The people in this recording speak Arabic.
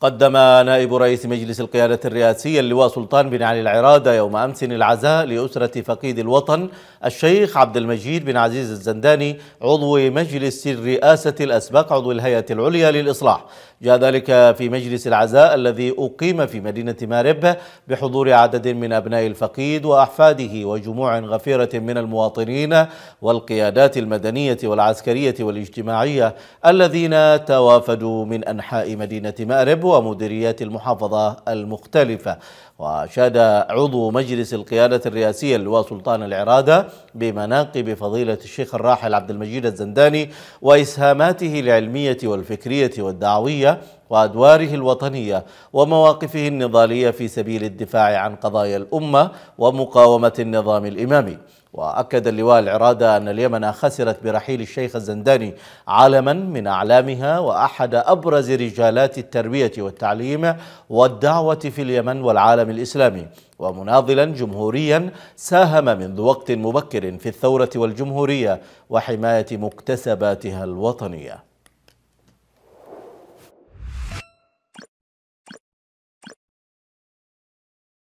قدم نائب رئيس مجلس القيادة الرئاسي اللواء سلطان بن علي العرادة يوم أمس العزاء لأسرة فقيد الوطن الشيخ عبد المجيد بن عزيز الزنداني عضو مجلس الرئاسة الأسبق عضو الهيئة العليا للإصلاح جاء ذلك في مجلس العزاء الذي أقيم في مدينة مارب بحضور عدد من أبناء الفقيد وأحفاده وجموع غفيرة من المواطنين والقيادات المدنية والعسكرية والاجتماعية الذين توافدوا من أنحاء مدينة مارب ومديريات المحافظة المختلفة وأشاد عضو مجلس القيادة الرئاسية اللواء سلطان العرادة بمناقب فضيلة الشيخ الراحل عبد المجيد الزنداني وإسهاماته العلمية والفكرية والدعوية وأدواره الوطنية ومواقفه النضالية في سبيل الدفاع عن قضايا الأمة ومقاومة النظام الإمامي وأكد اللواء العرادة أن اليمن خسرت برحيل الشيخ الزنداني عالما من أعلامها وأحد أبرز رجالات التربية والتعليم والدعوة في اليمن والعالم الإسلامي ومناضلا جمهوريا ساهم منذ وقت مبكر في الثورة والجمهورية وحماية مكتسباتها الوطنية